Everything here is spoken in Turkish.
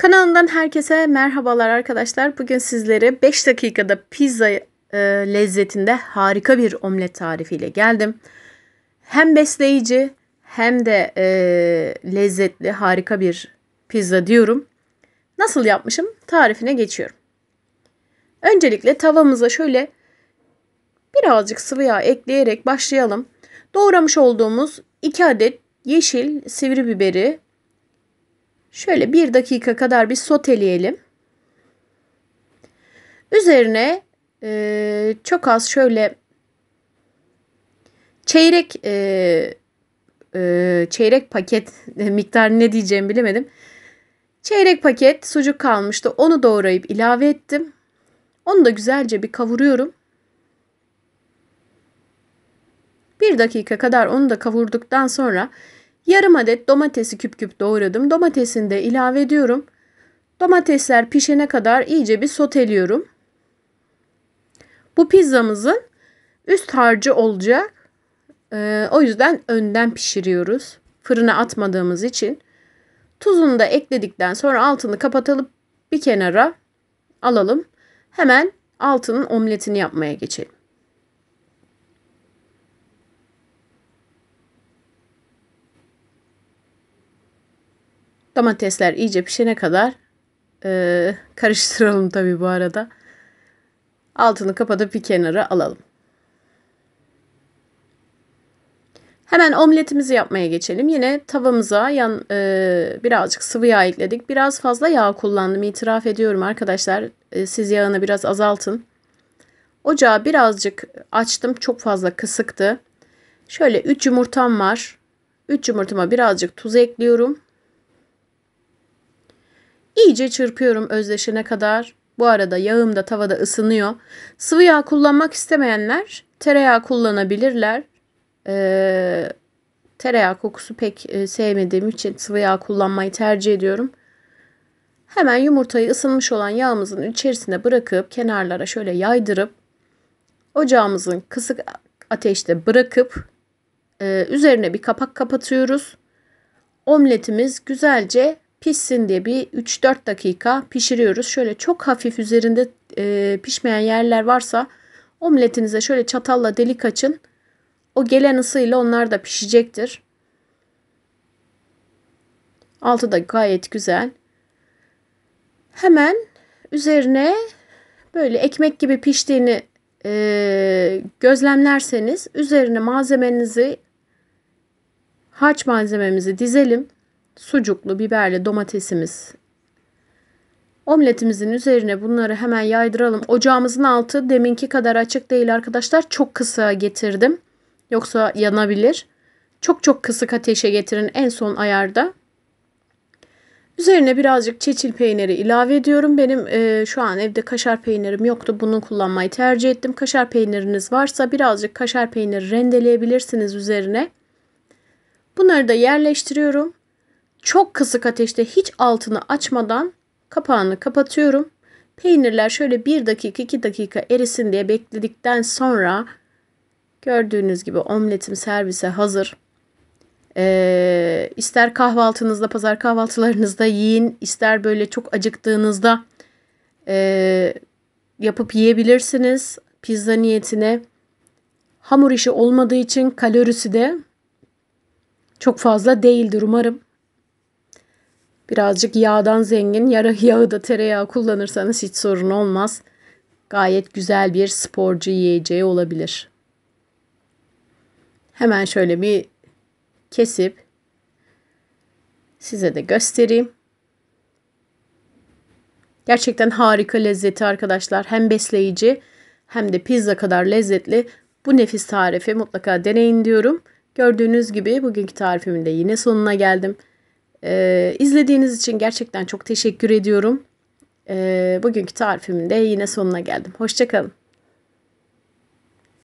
Kanalımdan herkese merhabalar arkadaşlar. Bugün sizlere 5 dakikada pizza e, lezzetinde harika bir omlet tarifiyle geldim. Hem besleyici hem de e, lezzetli harika bir pizza diyorum. Nasıl yapmışım? Tarifine geçiyorum. Öncelikle tavamıza şöyle birazcık sıvı yağ ekleyerek başlayalım. Doğramış olduğumuz 2 adet yeşil sivri biberi Şöyle bir dakika kadar bir soteleyelim. Üzerine e, çok az şöyle çeyrek e, e, çeyrek paket e, ne diyeceğimi bilemedim. Çeyrek paket sucuk kalmıştı. Onu doğrayıp ilave ettim. Onu da güzelce bir kavuruyorum. Bir dakika kadar onu da kavurduktan sonra Yarım adet domatesi küp küp doğradım. Domatesini de ilave ediyorum. Domatesler pişene kadar iyice bir soteliyorum. Bu pizzamızın üst harcı olacak. Ee, o yüzden önden pişiriyoruz. Fırına atmadığımız için. Tuzunu da ekledikten sonra altını kapatalım bir kenara alalım. Hemen altının omletini yapmaya geçelim. Domatesler iyice pişene kadar e, karıştıralım tabii bu arada. Altını kapatıp bir kenara alalım. Hemen omletimizi yapmaya geçelim. Yine tavamıza yan e, birazcık sıvı yağ ekledik. Biraz fazla yağ kullandım. İtiraf ediyorum arkadaşlar. E, siz yağını biraz azaltın. Ocağı birazcık açtım. Çok fazla kısıktı. Şöyle 3 yumurtam var. 3 yumurtama birazcık tuz ekliyorum. İyice çırpıyorum özleşene kadar. Bu arada yağım da tavada ısınıyor. Sıvı yağ kullanmak istemeyenler tereyağı kullanabilirler. Ee, tereyağı kokusu pek e, sevmediğim için sıvı yağ kullanmayı tercih ediyorum. Hemen yumurtayı ısınmış olan yağımızın içerisine bırakıp kenarlara şöyle yaydırıp ocağımızın kısık ateşte bırakıp e, üzerine bir kapak kapatıyoruz. Omletimiz güzelce pişsin diye bir 3-4 dakika pişiriyoruz. Şöyle çok hafif üzerinde e, pişmeyen yerler varsa omletinize şöyle çatalla delik açın. O gelen ısıyla onlar da pişecektir. Altı da gayet güzel. Hemen üzerine böyle ekmek gibi piştiğini e, gözlemlerseniz üzerine malzemenizi harç malzememizi dizelim sucuklu, biberli domatesimiz. Omletimizin üzerine bunları hemen yaydıralım. Ocağımızın altı deminki kadar açık değil arkadaşlar. Çok kısa getirdim. Yoksa yanabilir. Çok çok kısık ateşe getirin en son ayarda. Üzerine birazcık çeçil peyniri ilave ediyorum. Benim e, şu an evde kaşar peynirim yoktu. Bunu kullanmayı tercih ettim. Kaşar peyniriniz varsa birazcık kaşar peyniri rendeleyebilirsiniz üzerine. Bunları da yerleştiriyorum. Çok kısık ateşte hiç altını açmadan kapağını kapatıyorum. Peynirler şöyle 1 dakika 2 dakika erisin diye bekledikten sonra gördüğünüz gibi omletim servise hazır. Ee, ister kahvaltınızda pazar kahvaltılarınızda yiyin ister böyle çok acıktığınızda e, yapıp yiyebilirsiniz pizza niyetine. Hamur işi olmadığı için kalorisi de çok fazla değildir umarım. Birazcık yağdan zengin. Yarı yağı da tereyağı kullanırsanız hiç sorun olmaz. Gayet güzel bir sporcu yiyeceği olabilir. Hemen şöyle bir kesip size de göstereyim. Gerçekten harika lezzeti arkadaşlar. Hem besleyici hem de pizza kadar lezzetli. Bu nefis tarifi mutlaka deneyin diyorum. Gördüğünüz gibi bugünkü tarifimin de yine sonuna geldim. Ee, izlediğiniz için gerçekten çok teşekkür ediyorum. Ee, bugünkü tarifimde yine sonuna geldim. Hoşçakalın.